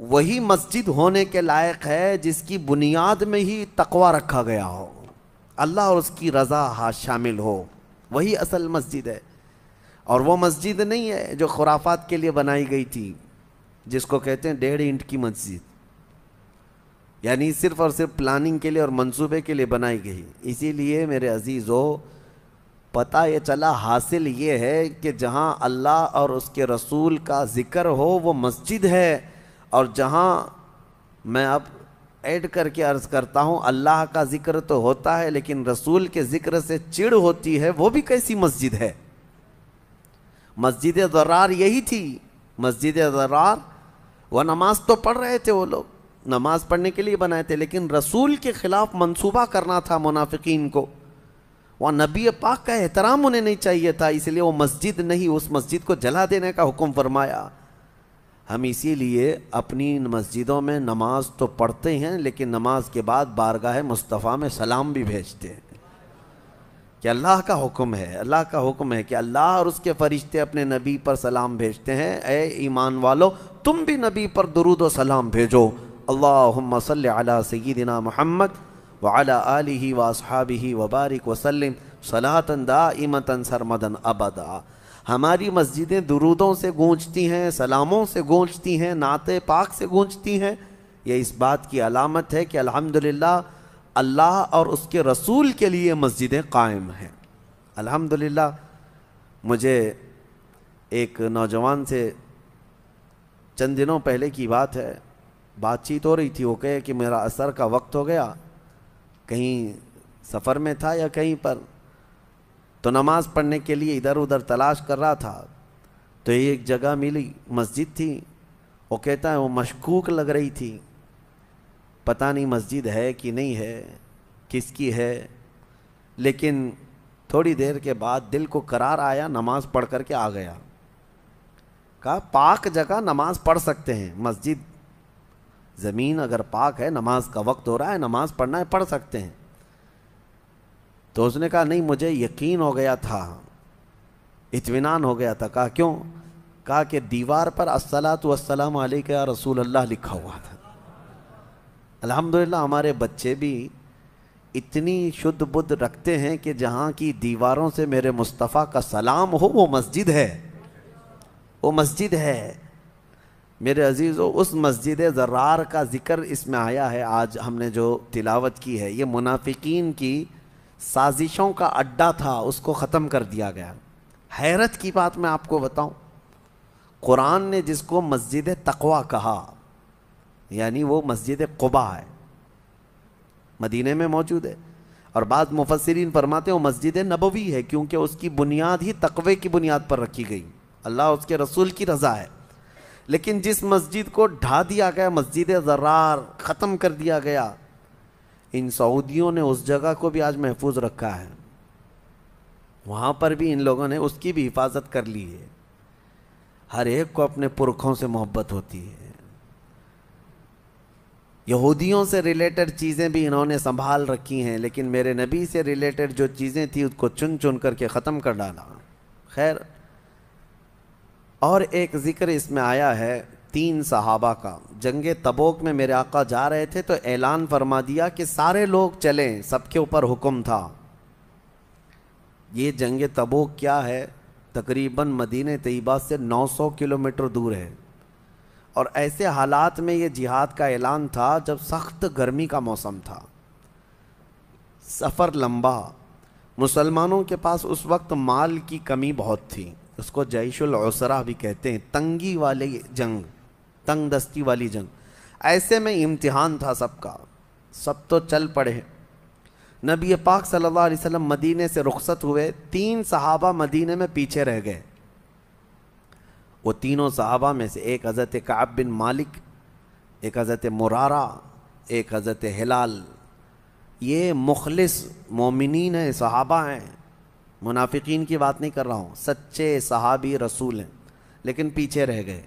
वही मस्जिद होने के लायक है जिसकी बुनियाद में ही तकवा रखा गया हो अल्लाह और उसकी रज़ा हाथ शामिल हो वही असल मस्जिद है और वो मस्जिद नहीं है जो खुराफात के लिए बनाई गई थी जिसको कहते हैं डेढ़ इंट की मस्जिद यानी सिर्फ और सिर्फ प्लानिंग के लिए और मंसूबे के लिए बनाई गई इसीलिए मेरे अजीज़ो पता ये चला हासिल ये है कि जहाँ अल्लाह और उसके रसूल का ज़िक्र हो वो मस्जिद है और जहाँ मैं अब ऐड करके अर्ज़ करता हूँ अल्लाह का ज़िक्र तो होता है लेकिन रसूल के ज़िक्र से चिड़ होती है वो भी कैसी मस्जिद है मस्जिद दरार यही थी मस्जिद दरार वह नमाज तो पढ़ रहे थे वो लोग नमाज पढ़ने के लिए बनाए थे लेकिन रसूल के ख़िलाफ़ मनसूबा करना था मुनाफिकीन को वह नबी पाक का एहतराम उन्हें नहीं चाहिए था इसलिए वो मस्जिद नहीं उस मस्जिद को जला देने का हुक्म फरमाया हम इसीलिए अपनी मस्जिदों में नमाज तो पढ़ते हैं लेकिन नमाज के बाद बारगाह मुस्तफ़ा में सलाम भी भेजते हैं कि अल्लाह का हुक्म है अल्लाह का हुक्म है कि अल्लाह और उसके फ़रिश्ते अपने नबी पर सलाम भेजते हैं ए ईमान वालो तुम भी नबी पर दरुद और सलाम भेजो अल्लाह सल सैदिना महमद वाला आलि वासहाबी वबारिक वसलम सलातन दा इमतन सरमदन अबदा हमारी मस्जिदें दुरूदों से गूंजती हैं सलामों से गूंजती हैं नात पाक से गूंजती हैं यह इस बात की अलामत है कि अल्हम्दुलिल्लाह अल्लाह और उसके रसूल के लिए मस्जिदें कायम हैं अल्हम्दुलिल्लाह मुझे एक नौजवान से चंद दिनों पहले की बात है बातचीत हो रही थी वो कहे कि मेरा असर का वक्त हो गया कहीं सफ़र में था या कहीं पर तो नमाज़ पढ़ने के लिए इधर उधर तलाश कर रहा था तो ये एक जगह मिली मस्जिद थी वो कहता है वो मशकूक लग रही थी पता नहीं मस्जिद है कि नहीं है किसकी है लेकिन थोड़ी देर के बाद दिल को करार आया नमाज़ पढ़ करके आ गया कहा पाक जगह नमाज़ पढ़ सकते हैं मस्जिद ज़मीन अगर पाक है नमाज का वक्त हो रहा है नमाज़ पढ़ना है पढ़ सकते हैं तो उसने कहा नहीं मुझे यकीन हो गया था इतमान हो गया था कहा क्यों कहा कि दीवार पर असलात वसलाम या रसूल अल्लाह लिखा हुआ था अल्हम्दुलिल्लाह हमारे बच्चे भी इतनी शुद्ध बुद्ध रखते हैं कि जहाँ की दीवारों से मेरे मुस्तफ़ा का सलाम हो वो मस्जिद है वो मस्जिद है मेरे अजीज़ उस मस्जिद ज़र्रार का ज़िक्र इसमें आया है आज हमने जो तिलावत की है ये मुनाफिकीन की साजिशों का अड्डा था उसको ख़त्म कर दिया गया हैरत की बात मैं आपको बताऊं कुरान ने जिसको मस्जिद तकवा कहा यानी वो मस्जिद कुबा है मदीने में मौजूद है और बाद मुफसरीन फरमाते वो मस्जिद नबवी है क्योंकि उसकी बुनियाद ही तकवे की बुनियाद पर रखी गई अल्लाह उसके रसूल की रज़ा है लेकिन जिस मस्जिद को ढा दिया गया मस्जिद ज़रार ख़त्म कर दिया गया इन सऊदियों ने उस जगह को भी आज महफूज रखा है वहाँ पर भी इन लोगों ने उसकी भी हिफाजत कर ली है हर एक को अपने पुरखों से मोहब्बत होती है यहूदियों से रिलेटेड चीज़ें भी इन्होंने संभाल रखी हैं लेकिन मेरे नबी से रिलेटेड जो चीज़ें थी उसको चुन चुन करके ख़त्म कर डाला खैर और एक ज़िक्र इसमें आया है तीन सहाबा का जंग तबोक में मेरे आका जा रहे थे तो ऐलान फरमा दिया कि सारे लोग चलें सबके ऊपर हुक्म था ये जंग तबोक क्या है तकरीबन मदीने तयबा से 900 किलोमीटर दूर है और ऐसे हालात में ये जिहाद का ऐलान था जब सख्त गर्मी का मौसम था सफ़र लंबा मुसलमानों के पास उस वक्त माल की कमी बहुत थी उसको जैशुल उसरा भी कहते हैं तंगी वाले जंग तंग दस्ती वाली जंग ऐसे में इम्तिहान था सबका सब तो चल पड़े नबी पाक सल्लल्लाहु अलैहि वसल्लम मदीने से रुखसत हुए तीन सहाबा मदीने में पीछे रह गए वो तीनों सहाबा में से एक हज़रत काब बिन मालिक एक हज़रत मुरारा एक हज़रत हिलाल ये मुखलिस मोमिन हैं सहाबा हैं मुनाफिकीन की बात नहीं कर रहा हूँ सच्चे सहाबी रसूल हैं लेकिन पीछे रह गए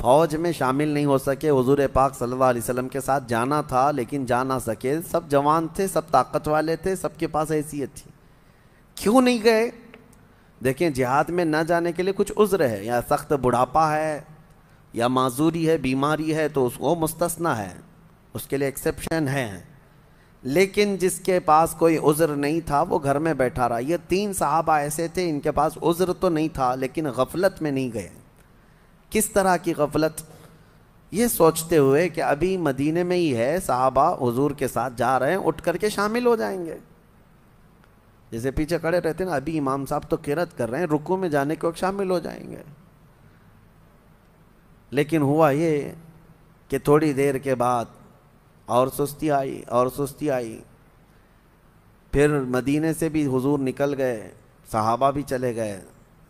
फौज में शामिल नहीं हो सके हजूर पाक सल्लल्लाहु अलैहि वसल्लम के साथ जाना था लेकिन जा ना सके सब जवान थे सब ताकत वाले थे सबके पास हैसियत थी क्यों नहीं गए देखें जिहाद में ना जाने के लिए कुछ उज्र है या सख्त बुढ़ापा है या माजूरी है बीमारी है तो उसको मुस्तना है उसके लिए एक्सेप्शन है लेकिन जिसके पास कोई उज़्र नहीं था वो घर में बैठा रहा ये तीन साहबा ऐसे थे इनके पास उज़्र तो नहीं था लेकिन गफलत में नहीं गए किस तरह की गफलत ये सोचते हुए कि अभी मदीने में ही है साहबा हजूर के साथ जा रहे हैं उठ करके शामिल हो जाएंगे जैसे पीछे खड़े रहते ना अभी इमाम साहब तो किरत कर रहे हैं रुकू में जाने के वक्त शामिल हो जाएंगे लेकिन हुआ ये कि थोड़ी देर के बाद और सुस्ती आई और सुस्ती आई फिर मदीने से भी हुजूर निकल गए साहबा भी चले गए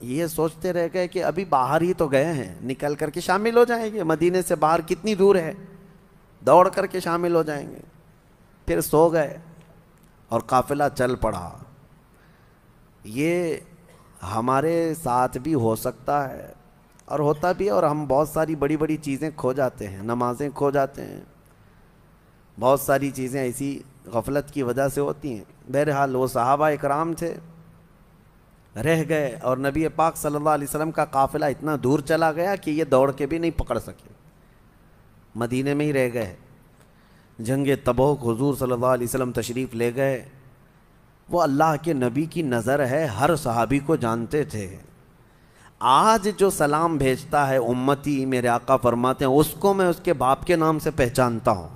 ये सोचते रह गए कि अभी बाहर ही तो गए हैं निकल करके शामिल हो जाएंगे मदीने से बाहर कितनी दूर है दौड़ करके शामिल हो जाएंगे फिर सो गए और काफिला चल पड़ा ये हमारे साथ भी हो सकता है और होता भी है और हम बहुत सारी बड़ी बड़ी चीज़ें खो जाते हैं नमाज़ें खो जाते हैं बहुत सारी चीज़ें ऐसी गफलत की वजह से होती हैं बहरहाल वो साहबा इकराम थे रह गए और नबी पाक सल्लल्लाहु अलैहि वसल्लम का काफ़िला इतना दूर चला गया कि ये दौड़ के भी नहीं पकड़ सके मदीने में ही रह गए जंग तबोक हजूर सल्लल्लाहु अलैहि वसल्लम तशरीफ़ ले गए वो अल्लाह के नबी की नज़र है हर सहाबी को जानते थे आज जो सलाम भेजता है उम्मती मेरे आका फरमाते हैं उसको मैं उसके बाप के नाम से पहचानता हूँ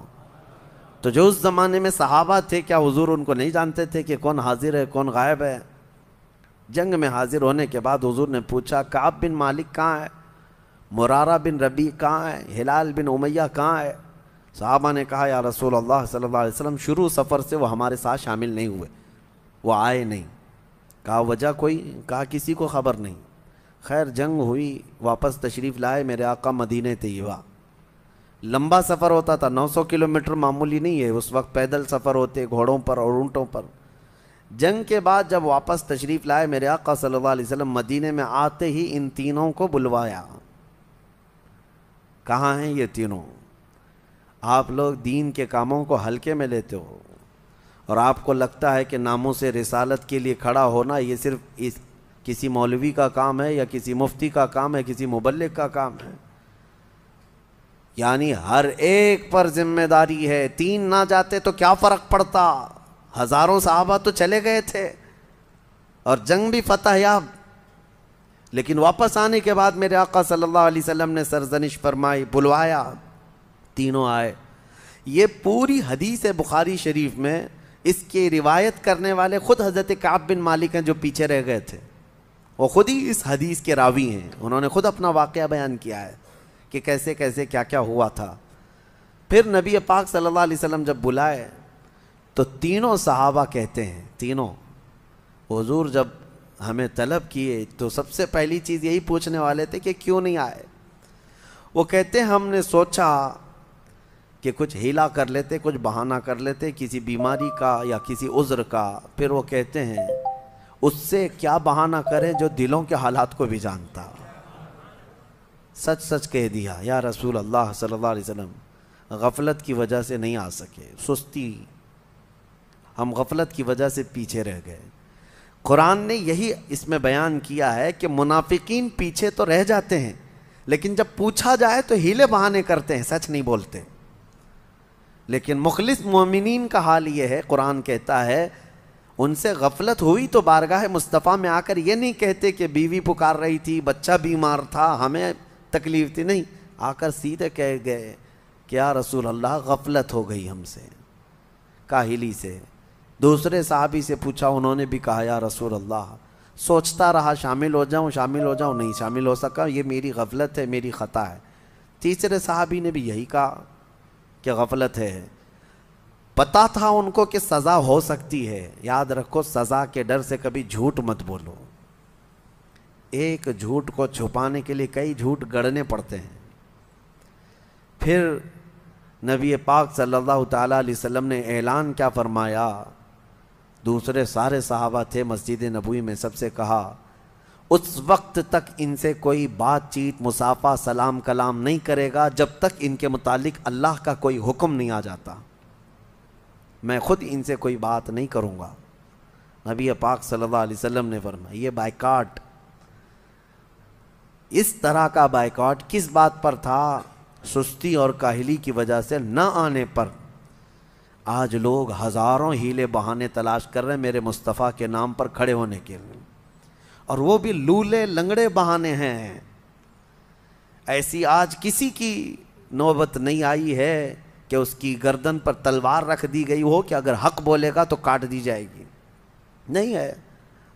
तो जो उस ज़माने में सहाबा थे क्या हुजूर उनको नहीं जानते थे कि कौन हाजिर है कौन गायब है जंग में हाजिर होने के बाद हुजूर ने पूछा काब बिन मालिक कहाँ है मुरारा बिन रबी कहाँ है हिलाल बिन उमैया कहाँ है साहबा ने कहा या रसूल अल्लाह सल्लल्लाहु अलैहि वसल्लम शुरू सफ़र से वो हमारे साथ शामिल नहीं हुए वो आए नहीं कहा वजह कोई कहा किसी को ख़बर नहीं खैर जंग हुई वापस तशरीफ़ लाए मेरे आका मदीने तय्यबा लंबा सफ़र होता था 900 किलोमीटर मामूली नहीं है उस वक्त पैदल सफ़र होते घोड़ों पर और ऊँटों पर जंग के बाद जब वापस तशरीफ़ लाए मेरे आका सल्लल्लाहु अलैहि वसल्लम मदीने में आते ही इन तीनों को बुलवाया कहाँ हैं ये तीनों आप लोग दीन के कामों को हल्के में लेते हो और आपको लगता है कि नामों से रिसालत के लिए खड़ा होना ये सिर्फ इस किसी मौलवी का काम है या किसी मुफ्ती का काम है किसी मुबलिक का काम है यानी हर एक पर जिम्मेदारी है तीन ना जाते तो क्या फ़र्क पड़ता हजारों साहबा तो चले गए थे और जंग भी फतह याब लेकिन वापस आने के बाद मेरे आका सल्लल्लाहु अलैहि वसल्लम ने सरजनिश फरमाई बुलवाया तीनों आए ये पूरी हदीस है बुखारी शरीफ में इसके रिवायत करने वाले खुद हज़रत काब बिन मालिक हैं जो पीछे रह गए थे वो खुद ही इस हदीस के रावी हैं उन्होंने खुद अपना वाक़ बयान किया है कि कैसे कैसे क्या क्या हुआ था फिर नबी पाक सल्लल्लाहु अलैहि वसल्लम जब बुलाए तो तीनों सहाबा कहते हैं तीनों हज़ूर जब हमें तलब किए तो सबसे पहली चीज़ यही पूछने वाले थे कि क्यों नहीं आए वो कहते हमने सोचा कि कुछ हीला कर लेते कुछ बहाना कर लेते किसी बीमारी का या किसी उज़्र का फिर वो कहते हैं उससे क्या बहाना करें जो दिलों के हालात को भी जानता सच सच कह दिया या रसूल अल्लाह सल्लल्लाहु अलैहि वसल्लम गफलत की वजह से नहीं आ सके सुस्ती हम गफलत की वजह से पीछे रह गए कुरान ने यही इसमें बयान किया है कि मुनाफिकीन पीछे तो रह जाते हैं लेकिन जब पूछा जाए तो हीले बहाने करते हैं सच नहीं बोलते लेकिन मुखलिस मोमिन का हाल ये है कुरान कहता है उनसे गफलत हुई तो बारगाह मुस्तफ़ा में आकर ये नहीं कहते कि बीवी पुकार रही थी बच्चा बीमार था हमें तकलीफ थी नहीं आकर सीधे कह गए क्या रसूल अल्लाह गफलत हो गई हमसे काहिली से दूसरे साहबी से पूछा उन्होंने भी कहा या रसूल अल्लाह सोचता रहा शामिल हो जाऊँ शामिल हो जाऊँ नहीं शामिल हो सका ये मेरी गफलत है मेरी ख़ता है तीसरे साहबी ने भी यही कहा कि गफलत है पता था उनको कि सज़ा हो सकती है याद रखो सज़ा के डर से कभी झूठ मत बोलो एक झूठ को छुपाने के लिए कई झूठ गढ़ने पड़ते हैं फिर नबी पाक सल्लल्लाहु अलैहि वसल्लम ने ऐलान क्या फरमाया दूसरे सारे सहाबा थे मस्जिद नबू में सबसे कहा उस वक्त तक इनसे कोई बातचीत मुसाफा सलाम कलाम नहीं करेगा जब तक इनके मुतालिक अल्लाह का कोई हुक्म नहीं आ जाता मैं ख़ुद इनसे कोई बात नहीं करूँगा नबी पाक सल्लल्लाहु अलैहि वसल्लम ने फरमा ये बाइकाट इस तरह का बाइकाट किस बात पर था सुस्ती और काहली की वजह से न आने पर आज लोग हज़ारों हीले बहाने तलाश कर रहे हैं मेरे मुस्तफ़ा के नाम पर खड़े होने के लिए और वो भी लूले लंगड़े बहाने हैं ऐसी आज किसी की नौबत नहीं आई है कि उसकी गर्दन पर तलवार रख दी गई हो कि अगर हक बोलेगा तो काट दी जाएगी नहीं है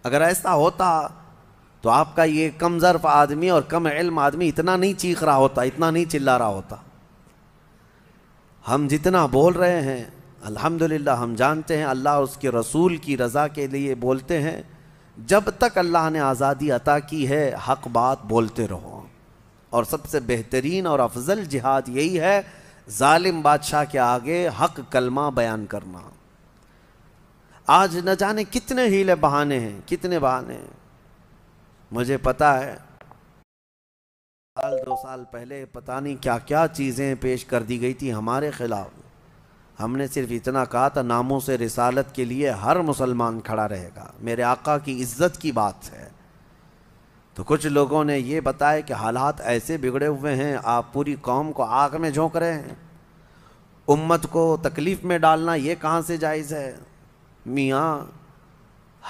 अगर ऐसा होता तो आपका ये कम ज़र्फ आदमी और कम इल्म आदमी इतना नहीं चीख रहा होता इतना नहीं चिल्ला रहा होता हम जितना बोल रहे हैं अल्हम्दुलिल्लाह हम जानते हैं अल्लाह उसके रसूल की रज़ा के लिए बोलते हैं जब तक अल्लाह ने आज़ादी अता की है हक बात बोलते रहो और सबसे बेहतरीन और अफजल जिहाद यही है ालिम बादशाह के आगे हक कलमा बयान करना आज न जाने कितने हीले बहाने हैं कितने बहाने हैं मुझे पता है साल दो साल पहले पता नहीं क्या क्या चीज़ें पेश कर दी गई थी हमारे ख़िलाफ़ हमने सिर्फ इतना कहा था नामों से रिसालत के लिए हर मुसलमान खड़ा रहेगा मेरे आका की इज्जत की बात है तो कुछ लोगों ने ये बताया कि हालात ऐसे बिगड़े हुए हैं आप पूरी कौम को आग में झोंक रहे हैं उम्मत को तकलीफ़ में डालना ये कहाँ से जायज़ है मियाँ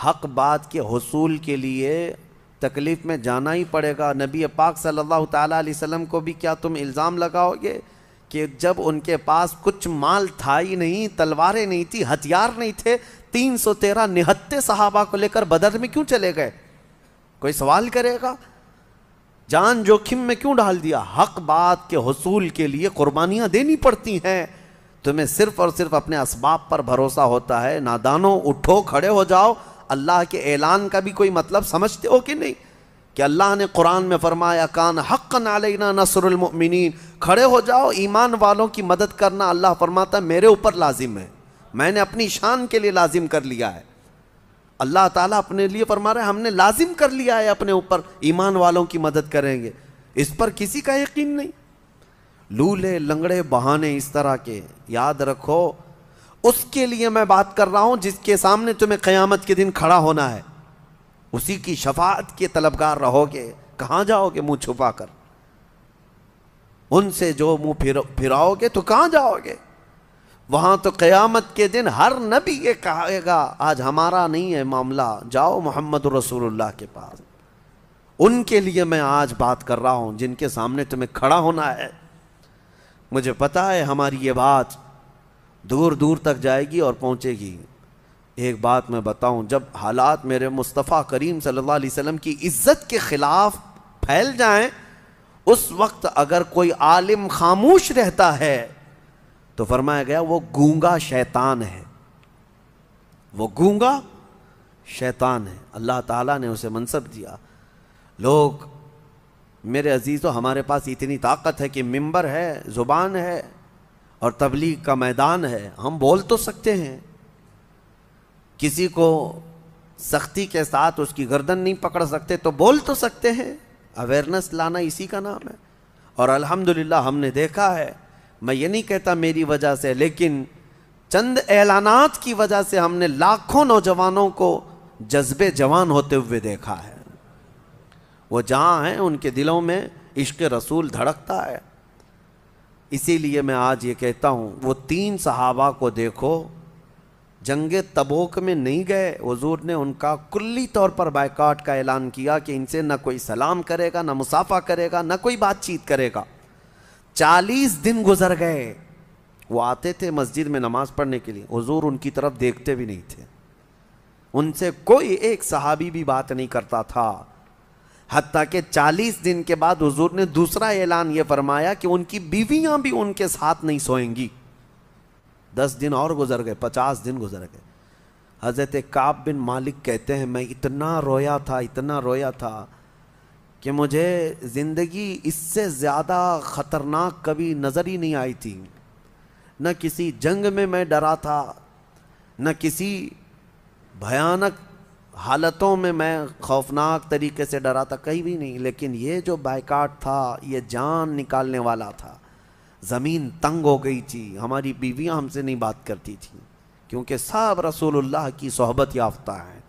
हक बात के हसूल के लिए तकलीफ़ में जाना ही पड़ेगा नबी पाक सल्लल्लाहु अलैहि वसल्लम को भी क्या तुम इल्ज़ाम लगाओगे कि जब उनके पास कुछ माल था ही नहीं तलवारें नहीं थी हथियार नहीं थे 313 निहत्ते सहाबा को लेकर बदर में क्यों चले गए कोई सवाल करेगा जान जोखिम में क्यों डाल दिया हक बात के हसूल के लिए कुर्बानियां देनी पड़ती हैं तुम्हें सिर्फ और सिर्फ अपने इसबाब पर भरोसा होता है नादानों उठो खड़े हो जाओ अल्लाह के ऐलान का भी कोई मतलब समझते हो कि नहीं कि अल्लाह ने कुरान में फरमाया कान हक़ नालना नसरमिन खड़े हो जाओ ईमान वालों की मदद करना अल्लाह फरमाता मेरे ऊपर लाजिम है मैंने अपनी शान के लिए लाजिम कर लिया है अल्लाह ताला अपने लिए फरमा रहे हमने लाजिम कर लिया है अपने ऊपर ईमान वालों की मदद करेंगे इस पर किसी का यकीन नहीं लूले लंगड़े बहाने इस तरह के याद रखो उसके लिए मैं बात कर रहा हूँ जिसके सामने तुम्हें क़यामत के दिन खड़ा होना है उसी की शफात के तलबगार रहोगे कहां जाओगे मुंह छुपा कर उनसे जो मुंह फिर फिराओगे तो कहां जाओगे वहां तो क़यामत के दिन हर नबी ये कहेगा आज हमारा नहीं है मामला जाओ मोहम्मद रसूलुल्लाह के पास उनके लिए मैं आज बात कर रहा हूं जिनके सामने तुम्हें खड़ा होना है मुझे पता है हमारी ये बात दूर दूर तक जाएगी और पहुंचेगी एक बात मैं बताऊं जब हालात मेरे मुस्तफ़ा करीम सल्लल्लाहु अलैहि वसल्लम की इज़्ज़त के ख़िलाफ़ फैल जाएं उस वक्त अगर कोई आलिम खामोश रहता है तो फरमाया गया वो गूंगा शैतान है वो गूंगा शैतान है अल्लाह ताला ने उसे मनसब दिया लोग मेरे अजीज तो हमारे पास इतनी ताकत है कि मिंबर है ज़ुबान है और तबलीग का मैदान है हम बोल तो सकते हैं किसी को सख्ती के साथ उसकी गर्दन नहीं पकड़ सकते तो बोल तो सकते हैं अवेयरनेस लाना इसी का नाम है और अल्हम्दुलिल्लाह हमने देखा है मैं ये नहीं कहता मेरी वजह से लेकिन चंद ऐलानात की वजह से हमने लाखों नौजवानों को जज्बे जवान होते हुए देखा है वो जहाँ हैं उनके दिलों में इश्क रसूल धड़कता है इसीलिए मैं आज ये कहता हूँ वो तीन सहाबा को देखो जंग तबोक में नहीं गए हजूर ने उनका कुल्ली तौर पर बायकाट का ऐलान किया कि इनसे ना कोई सलाम करेगा ना मुसाफा करेगा ना कोई बातचीत करेगा चालीस दिन गुजर गए वो आते थे मस्जिद में नमाज पढ़ने के लिए हजूर उनकी तरफ देखते भी नहीं थे उनसे कोई एक सहाबी भी बात नहीं करता था हती के चालीस दिन के बाद हजूर ने दूसरा ऐलान ये फरमाया कि उनकी बीवियाँ भी उनके साथ नहीं सोएंगी दस दिन और गुजर गए पचास दिन गुजर गए हज़रत काब बिन मालिक कहते हैं मैं इतना रोया था इतना रोया था कि मुझे ज़िंदगी इससे ज़्यादा ख़तरनाक कभी नज़र ही नहीं आई थी न किसी जंग में मैं डरा था न किसी भयानक हालतों में मैं खौफनाक तरीके से डरा था कहीं भी नहीं लेकिन ये जो बाइकाट था ये जान निकालने वाला था ज़मीन तंग हो गई थी हमारी बीवियाँ हमसे नहीं बात करती थी क्योंकि सब रसूलुल्लाह की सोहबत याफ्ता हैं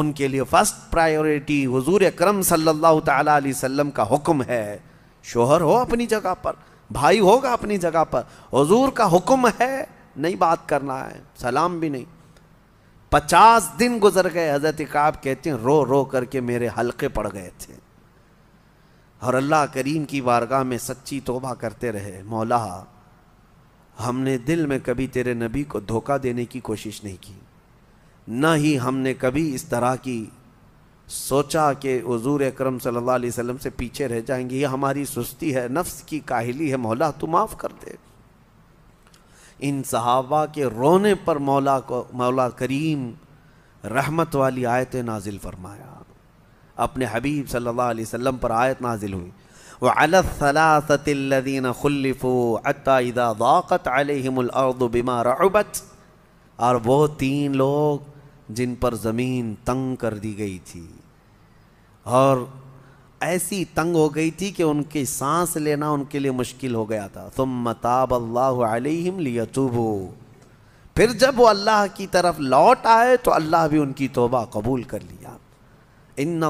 उनके लिए फर्स्ट प्रायोरिटी हुजूर अकरम सल्लल्लाहु अलैहि वसल्लम का हुक्म है शोहर हो अपनी जगह पर भाई होगा अपनी जगह पर हुजूर का हुक्म है नहीं बात करना है सलाम भी नहीं पचास दिन गुजर गए हज़रत काब कहते हैं रो रो करके मेरे हल्के पड़ गए थे और अल्लाह करीम की वारगाह में सच्ची तोबा करते रहे मौला हमने दिल में कभी तेरे नबी को धोखा देने की कोशिश नहीं की ना ही हमने कभी इस तरह की सोचा कि हजूर अक्रम सल्ला वसम से पीछे रह जाएंगे ये हमारी सुस्ती है नफ्स की काहली है मौला तो माफ़ कर दे इन सहाबा के रोने पर मौला को मौला करीम रहमत वाली आयत नाजिल फरमाया अपने हबीब सल्लल्लाहु अलैहि वसल्लम पर आयत नाजिल हुई वलसलासतिल्लदीन खुल्लफ़ो अतःदा वाक़त और वो तीन लोग जिन पर ज़मीन तंग कर दी गई थी और ऐसी तंग हो गई थी कि उनकी सांस लेना उनके लिए मुश्किल हो गया था तुम मताब अल्लाम लियतुबो फिर जब वो अल्लाह की तरफ लौट आए तो अल्लाह भी उनकी तोबा कबूल कर लिया इन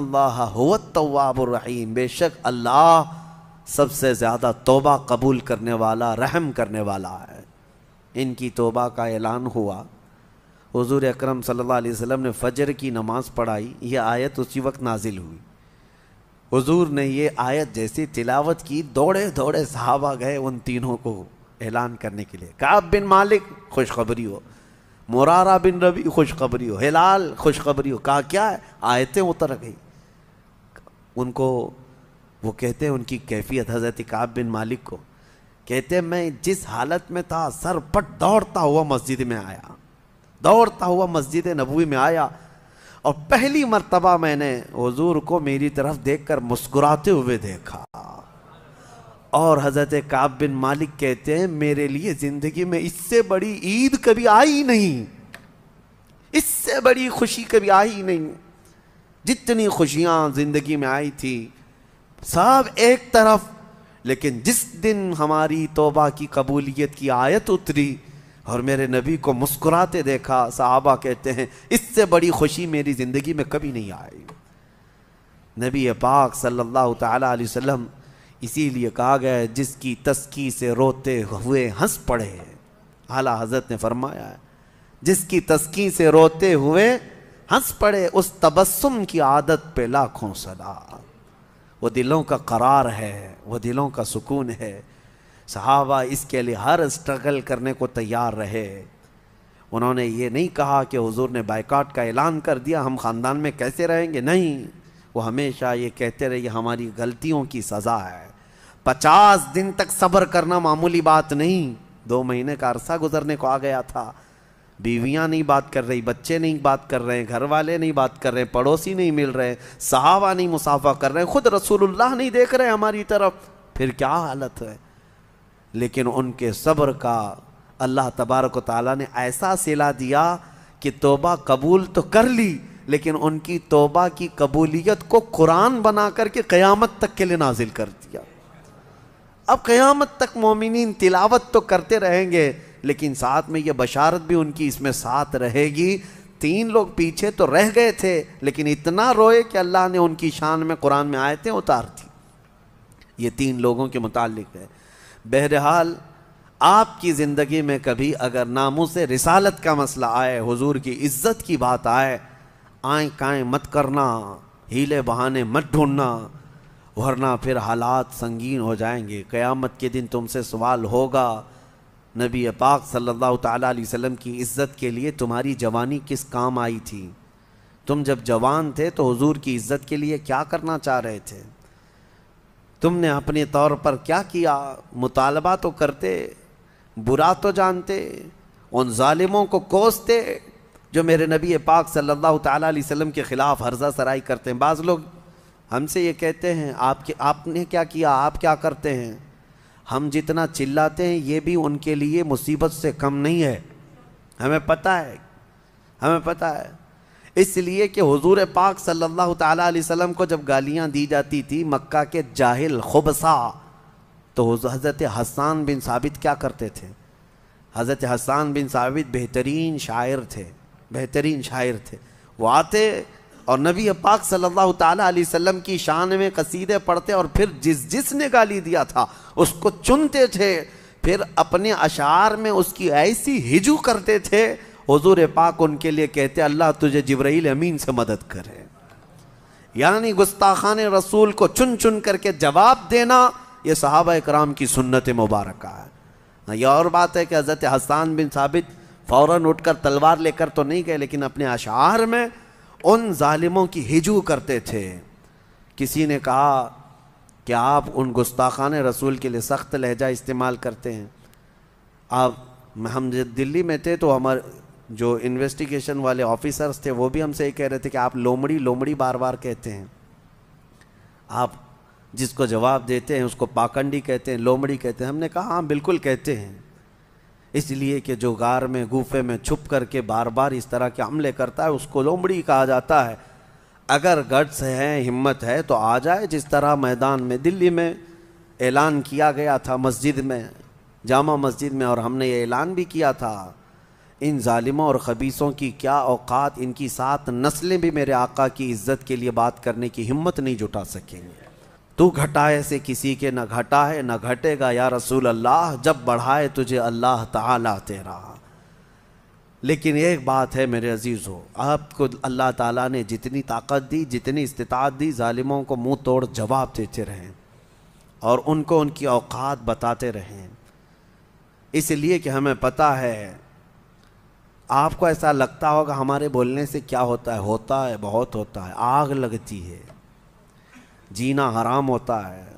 तवाबरिम बेशक अल्लाह सबसे ज़्यादा तोबा कबूल करने वाला रहम करने वाला है इनकी तोबा का ऐलान हुआ हजूर अक्रम सल्ला ने फ़जर की नमाज़ पढ़ाई यह आयत उसी वक्त नाजिल हुई हजूर ने यह आयत जैसी तिलावत की दौड़े दौड़े सहाबा गए उन तीनों को ऐलान करने के लिए काब बिन मालिक खुशखबरी हो मुरारा बिन रबी खुशखबरी हो हिलाल खुशखबरी हो कहा क्या है आयतें उतर गई उनको वो कहते हैं उनकी कैफियत हज़रत काब बिन मालिक को कहते हैं मैं जिस हालत में था सरपट दौड़ता हुआ मस्जिद में आया दौड़ता हुआ मस्जिद नबूवी में आया और पहली मरतबा मैंने हजूर को मेरी तरफ देखकर मुस्कुराते हुए देखा और हज़रत काब बिन मालिक कहते हैं मेरे लिए ज़िंदगी में इससे बड़ी ईद कभी आई नहीं इससे बड़ी खुशी कभी आई नहीं जितनी खुशियाँ ज़िंदगी में आई थी सब एक तरफ लेकिन जिस दिन हमारी तोबा की कबूलियत की आयत उतरी और मेरे नबी को मुस्कुराते देखा साहबा कहते हैं इससे बड़ी खुशी मेरी ज़िंदगी में कभी नहीं आई नबी पाक सल्लल्लाहु अलैहि वसल्लम इसीलिए कहा गया है जिसकी तस्की से रोते हुए हंस पड़े आला हजरत ने फरमाया है जिसकी तस्की से रोते हुए हंस पड़े उस तबस्सुम की आदत पे लाखों सदा वो दिलों का करार है वो दिलों का सुकून है सहाबा इसके लिए हर स्ट्रगल करने को तैयार रहे उन्होंने ये नहीं कहा कि हुजूर ने बाइकाट का ऐलान कर दिया हम ख़ानदान में कैसे रहेंगे नहीं वो हमेशा ये कहते रहे हमारी गलतियों की सज़ा है पचास दिन तक सब्र करना मामूली बात नहीं दो महीने का अरसा गुजरने को आ गया था बीवियां नहीं बात कर रही बच्चे नहीं बात कर रहे हैं घर वाले नहीं बात कर रहे हैं पड़ोसी नहीं मिल रहे सहावा नहीं मुसाफा कर रहे हैं खुद रसूलुल्लाह नहीं देख रहे हमारी तरफ फिर क्या हालत है लेकिन उनके सब्र का अल्लाह तबारक ताली ने ऐसा सिला दिया कि तोबा कबूल तो कर ली लेकिन उनकी तोबा की कबूलियत को कुरान बना करके क़यामत तक के लिए नाजिल कर दिया अब क़यामत तक मोमिन तिलावत तो करते रहेंगे लेकिन साथ में ये बशारत भी उनकी इसमें साथ रहेगी तीन लोग पीछे तो रह गए थे लेकिन इतना रोए कि अल्लाह ने उनकी शान में कुरान में आयतें उतार दी ये तीन लोगों के मुतालिक है बहरहाल आपकी ज़िंदगी में कभी अगर नामों से रिसालत का मसला आए हुजूर की इज्जत की बात आए आए काएँ मत करना हीले बहाने मत ढूंढना वरना फिर हालात संगीन हो जाएंगे क़यामत के दिन तुमसे सवाल होगा नबी पाक सल्लल्लाहु अलैहि वसल्लम की इज़्ज़त के लिए तुम्हारी जवानी किस काम आई थी तुम जब जवान थे तो हुजूर की इज़्ज़त के लिए क्या करना चाह रहे थे तुमने अपने तौर पर क्या किया मुतालबा तो करते बुरा तो जानते उन ालिमों को कोसते जो मेरे नबी पाक सल्लल्लाहु अलैहि वसल्लम के ख़िलाफ़ हर्जा सराई करते हैं बाज़ लोग हमसे ये कहते हैं आपके आपने क्या किया आप क्या करते हैं हम जितना चिल्लाते हैं ये भी उनके लिए मुसीबत से कम नहीं है हमें पता है हमें पता है इसलिए कि हुजूर पाक सल्लल्लाहु ताला अलैहि वसल्लम को जब गालियां दी जाती थी मक्का के जाहिल खुबसा तो हज़रत हसान बिन साबित क्या करते थे हज़रत हसान बिन साबित बेहतरीन शायर थे बेहतरीन शायर थे वो आते और नबी पाक सल्लल्लाहु अलैहि वसल्लम की शान में कसीदे पढ़ते और फिर जिस जिसने गाली दिया था उसको चुनते थे फिर अपने अशार में उसकी ऐसी हिजू करते थे हजूर पाक उनके लिए कहते अल्लाह तुझे जबरील अमीन से मदद करे यानी गुस्ताखान रसूल को चुन चुन करके जवाब देना यह साहब कराम की सुन्नत मुबारक है हाँ, यह और बात है कि हज़रत हसान बिन साबित फ़ौर उठकर तलवार लेकर तो नहीं गए लेकिन अपने अशार में उन ालिमों की हिजू करते थे किसी ने कहा कि आप उन गुस्ताखान रसूल के लिए सख्त लहजा इस्तेमाल करते हैं आप हम जब दिल्ली में थे तो हमारे जो इन्वेस्टिगेशन वाले ऑफिसर्स थे वो भी हमसे ये कह रहे थे कि आप लोमड़ी लोमड़ी बार बार कहते हैं आप जिसको जवाब देते हैं उसको पाखंडी कहते हैं लोमड़ी कहते हैं हमने कहा हाँ बिल्कुल कहते हैं इसलिए कि जो गार में गुफे में छुप करके बार बार इस तरह के हमले करता है उसको लोमड़ी कहा जाता है अगर गट्स है हिम्मत है तो आ जाए जिस तरह मैदान में दिल्ली में ऐलान किया गया था मस्जिद में जामा मस्जिद में और हमने ये ऐलान भी किया था इन ालिमों और खबीसों की क्या औकात इनकी सात नस्लें भी मेरे आका की इज़्ज़त के लिए बात करने की हिम्मत नहीं जुटा सकेंगे तू घटाए से किसी के न घटा है न घटेगा या रसूल अल्लाह जब बढ़ाए तुझे अल्लाह ताला तेरा लेकिन एक बात है मेरे अजीज़ हो आपको अल्लाह ताला ने जितनी ताकत दी जितनी इस्तात दी ालिमों को मुंह तोड़ जवाब देते रहें और उनको उनकी औकात बताते रहें इसलिए कि हमें पता है आपको ऐसा लगता होगा हमारे बोलने से क्या होता है होता है बहुत होता है आग लगती है जीना हराम होता है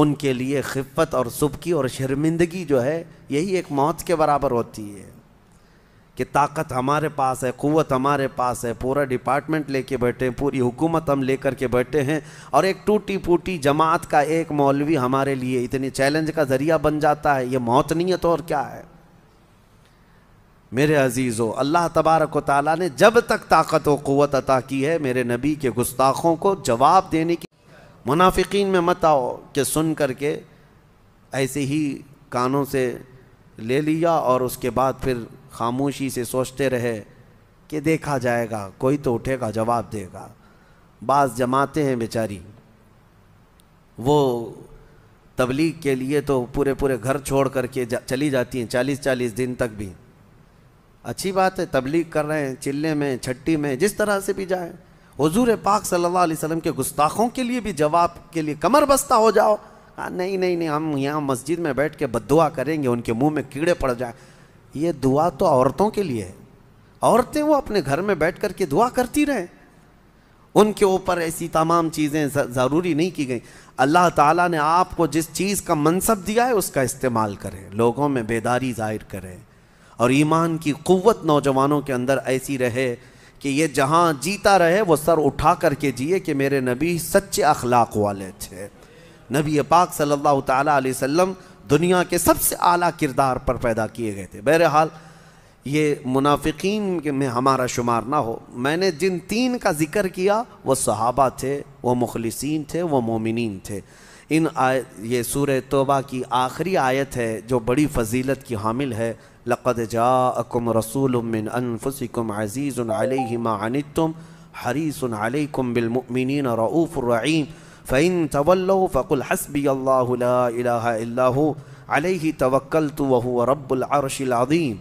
उनके लिए खिफत और सुबकी और शर्मिंदगी जो है यही एक मौत के बराबर होती है कि ताकत हमारे पास है क़वत हमारे पास है पूरा डिपार्टमेंट लेके बैठे हैं पूरी हुकूमत हम लेकर के बैठे हैं और एक टूटी फूटी जमात का एक मौलवी हमारे लिए इतने चैलेंज का ज़रिया बन जाता है ये मौत नहीं है तो और क्या है मेरे अजीज़ो अल्लाह तबारक ताली ने जब तक ताकत व क़वत अता की है मेरे नबी के गुस्ताखों को जवाब देने की मुनाफिकीन में मत आओ कि सुन कर के ऐसे ही कानों से ले लिया और उसके बाद फिर खामोशी से सोचते रहे कि देखा जाएगा कोई तो उठेगा जवाब देगा बाज़ जमाते हैं बेचारी वो तबलीग के लिए तो पूरे पूरे घर छोड़ करके जा, चली जाती हैं चालीस चालीस दिन तक भी अच्छी बात है तबलीग कर रहे हैं चिल्ले में छट्टी में जिस तरह से भी जाए हजूर पाक सल्लल्लाहु अलैहि वसल्लम के गुस्ताखों के लिए भी जवाब के लिए कमर बस्ता हो जाओ आ, नहीं नहीं नहीं हम यहाँ मस्जिद में बैठ के बदुआ करेंगे उनके मुँह में कीड़े पड़ जाए ये दुआ तो औरतों के लिए है औरतें वो अपने घर में बैठ कर के दुआ करती रहें उनके ऊपर ऐसी तमाम चीज़ें ज़रूरी नहीं की गई अल्लाह ताला ने आपको जिस चीज़ का मनसब दिया है उसका इस्तेमाल करें लोगों में बेदारी ज़ाहिर करें और ईमान की क़वत नौजवानों के अंदर ऐसी रहे कि ये जहाँ जीता रहे वो सर उठा करके जिए कि मेरे नबी सच्चे अखलाक वाले थे नबी पाक सल्लल्लाहु अलैहि वसल्लम दुनिया के सबसे आला किरदार पर पैदा किए गए थे बहरहाल ये मुनाफिकीन में हमारा शुमार ना हो मैंने जिन तीन का ज़िक्र किया वो सहाबा थे वो मुखलसिन थे वो मोमिन थे इन आय ये सूर तोबा की आखिरी आयत है जो बड़ी फजीलत की हामिल है लक़द जाकुम रसूलमिन अनफुसिकुम अज़ीज़ुलतम हरीसम बिलमिन रऊफ़ुररीम फ़ैन तवल्लो फ़कुल हसबी अल्लाह अलैहि तवक्ल तो वह रब्बुलरशीम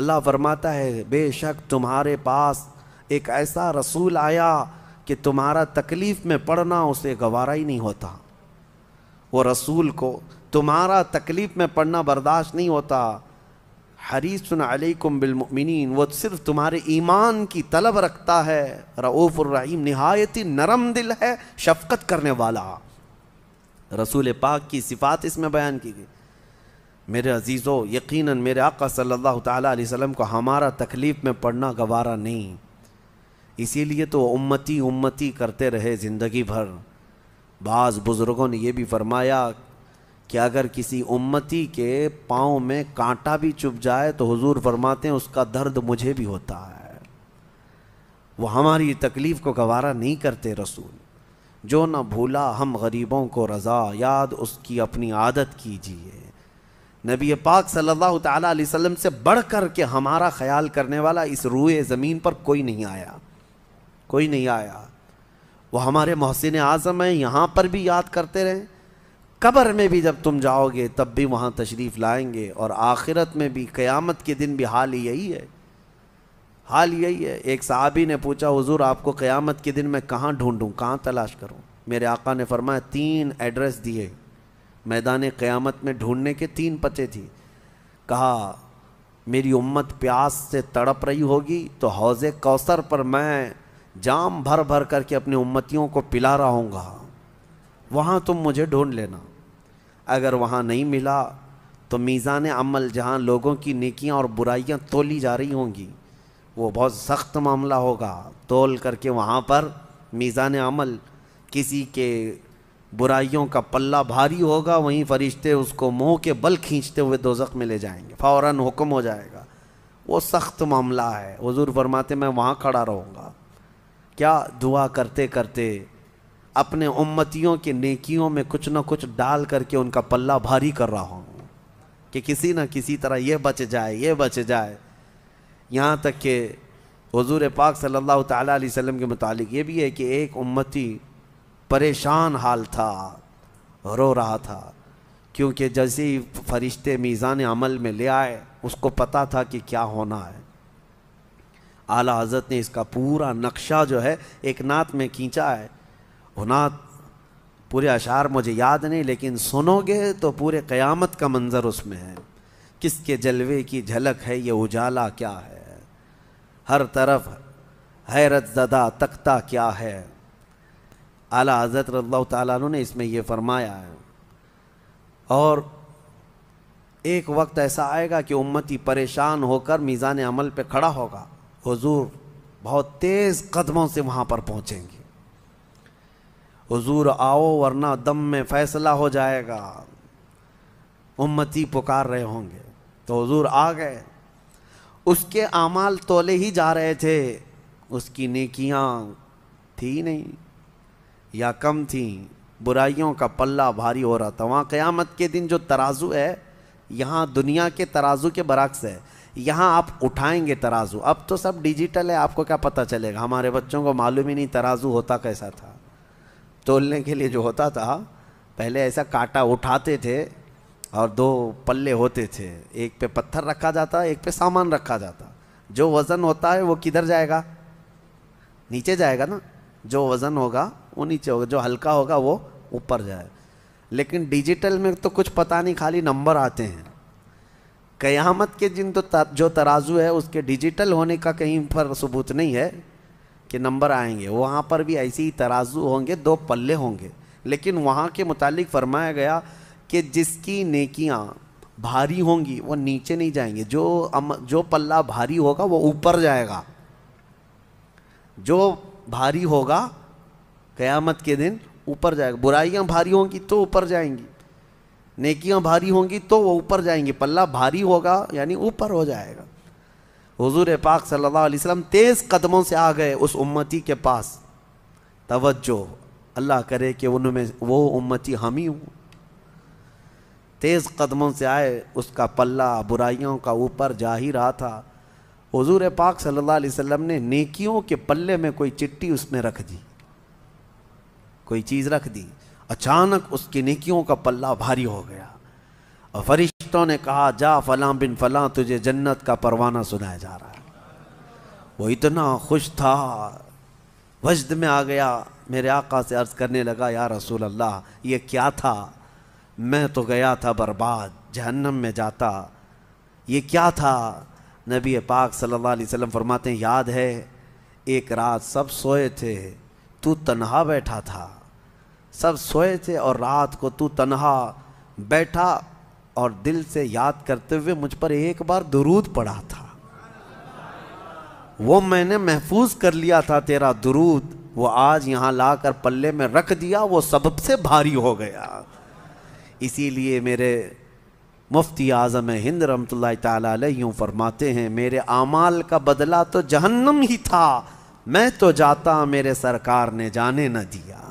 अल्लाह फरमाता है बेशक तुम्हारे पास एक ऐसा रसूल आया कि तुम्हारा तकलीफ़ में पड़ना उसे गवारा ही नहीं होता वो रसूल को तुम्हारा तकलीफ़ में पड़ना बर्दाश्त नहीं होता हरीसन अलैकुम बिलमिन वो सिर्फ तुम्हारे ईमान की तलब रखता है रऊफ़ुर्रहीम नहायत ही नरम दिल है शफकत करने वाला रसूल पाक की सिफात इसमें बयान की गई मेरे अजीज़ो यकीनन मेरे आका सल्लल्लाहु अलैहि वसल्लम को हमारा तकलीफ़ में पढ़ना गवारा नहीं इसीलिए तो उम्मती उम्मती करते रहे ज़िंदगी भर बाज़ बुज़ुर्गों ने यह भी फरमाया कि अगर किसी उम्मती के पाँव में कांटा भी चुभ जाए तो हुजूर फरमाते हैं उसका दर्द मुझे भी होता है वो हमारी तकलीफ़ को गवारा नहीं करते रसूल जो ना भूला हम गरीबों को रज़ा याद उसकी अपनी आदत कीजिए नबी पाक सल्लल्लाहु अलैहि वसल्लम से बढ़ कर के हमारा ख्याल करने वाला इस रूए ज़मीन पर कोई नहीं आया कोई नहीं आया वो हमारे मोहसिन आज़म हैं यहाँ पर भी याद करते रहें कब्र में भी जब तुम जाओगे तब भी वहाँ तशरीफ़ लाएंगे और आखिरत में भी क़यामत के दिन भी हाल यही है हाल यही है एक सहाबी ने पूछा हुजूर आपको क़यामत के दिन मैं कहाँ ढूंढूं कहाँ तलाश करूं मेरे आका ने फरमाया तीन एड्रेस दिए मैदान क़यामत में ढूंढने के तीन पते थी कहा मेरी उम्मत प्यास से तड़प रही होगी तो हौज़ कौसर पर मैं जाम भर भर करके अपनी उम्मतियों को पिला रहा हूँगा वहाँ तुम मुझे ढूंढ लेना अगर वहाँ नहीं मिला तो मीज़ान अमल जहाँ लोगों की नेकियाँ और बुराइयाँ तोली जा रही होंगी वो बहुत सख्त मामला होगा तोल करके वहाँ पर मीज़ान अमल किसी के बुराइयों का पल्ला भारी होगा वहीं फरिश्ते उसको मुँह के बल खींचते हुए दो में ले जाएंगे फ़ौर हुक्म हो जाएगा वो सख्त मामला है हजूर फरमाते मैं वहाँ खड़ा रहूँगा क्या दुआ करते करते अपने उम्मतियों की नेकियों में कुछ ना कुछ डाल करके उनका पल्ला भारी कर रहा हूँ कि किसी न किसी तरह ये बच जाए ये बच जाए यहाँ तक कि हजूर पाक सल्लल्लाहु अलैहि वसल्लम के मुतालिक ये भी है कि एक उम्मती परेशान हाल था रो रहा था क्योंकि जैसे ही फरिश्ते मीज़ान अमल में ले आए उसको पता था कि क्या होना है आला हजरत ने इसका पूरा नक्शा जो है एक नात में खींचा है होना पूरे अशार मुझे याद नहीं लेकिन सुनोगे तो पूरे क़यामत का मंज़र उसमें है किसके जलवे की झलक है ये उजाला क्या है हर तरफ हैरत ज़दा तख्ता क्या है आला हज़रत रल्ला तु ने इसमें ये फरमाया है और एक वक्त ऐसा आएगा कि उम्मती परेशान होकर मीज़ान अमल पे खड़ा होगा हुजूर बहुत तेज़ कदमों से वहाँ पर पहुँचेंगे हुजूर आओ वरना दम में फैसला हो जाएगा उम्मती पुकार रहे होंगे तो हुजूर आ गए उसके आमाल तोले ही जा रहे थे उसकी नेकियां थी नहीं या कम थी बुराइयों का पल्ला भारी हो रहा था वहाँ क़यामत के दिन जो तराजू है यहाँ दुनिया के तराजू के बरक्स है यहाँ आप उठाएंगे तराजू अब तो सब डिजिटल है आपको क्या पता चलेगा हमारे बच्चों को मालूम ही नहीं तराजू होता कैसा था तोलने के लिए जो होता था पहले ऐसा कांटा उठाते थे और दो पल्ले होते थे एक पे पत्थर रखा जाता एक पे सामान रखा जाता जो वज़न होता है वो किधर जाएगा नीचे जाएगा ना जो वज़न होगा वो नीचे होगा जो हल्का होगा वो ऊपर जाएगा लेकिन डिजिटल में तो कुछ पता नहीं खाली नंबर आते हैं क़यामत के दिन तो जो तराजू है उसके डिजिटल होने का कहीं पर सबूत नहीं है के नंबर आएंगे वहाँ पर भी ऐसे ही तराजू होंगे दो पल्ले होंगे लेकिन वहाँ के मुतालिक फरमाया गया कि जिसकी नेकियाँ भारी होंगी वो नीचे नहीं जाएंगे जो अम जो पल्ला भारी होगा वो ऊपर जाएगा जो भारी होगा क़यामत के दिन ऊपर जाएगा बुराइयाँ भारी होंगी तो ऊपर जाएंगी नेकियाँ भारी होंगी तो वो ऊपर जाएंगी पल्ला भारी होगा यानी ऊपर हो जाएगा हुजूर पाक सल्लल्लाहु अलैहि वसल्लम तेज़ कदमों से आ गए उस उम्मती के पास तवज्जो अल्लाह करे कि उनमें वो उम्मती हम ही हूँ तेज़ कदमों से आए उसका पल्ला बुराइयों का ऊपर जा ही रहा था हुजूर पाक सल्लल्लाहु अलैहि वसल्लम ने नेकियों के पल्ले में कोई चिट्टी उसमें रख दी कोई चीज़ रख दी अचानक उसकी नेकियों का पल्ला भारी हो गया और फरिश फरिश्तों ने कहा जा फलां बिन फलां तुझे जन्नत का परवाना सुनाया जा रहा है वो इतना खुश था वजद में आ गया मेरे आका से अर्ज़ करने लगा या रसूल अल्लाह ये क्या था मैं तो गया था बर्बाद जहन्नम में जाता ये क्या था नबी पाक सल्लल्लाहु अलैहि वसल्लम फरमाते हैं याद है एक रात सब सोए थे तू तनहा बैठा था सब सोए थे और रात को तू तन्हा बैठा और दिल से याद करते हुए मुझ पर एक बार दुरूद पड़ा था वो मैंने महफूज कर लिया था तेरा दुरूद वो आज यहां लाकर पल्ले में रख दिया वो सबसे भारी हो गया इसीलिए मेरे मुफ्ती आज़म हिंद रमत यूं फरमाते हैं मेरे आमाल का बदला तो जहन्नम ही था मैं तो जाता मेरे सरकार ने जाने न दिया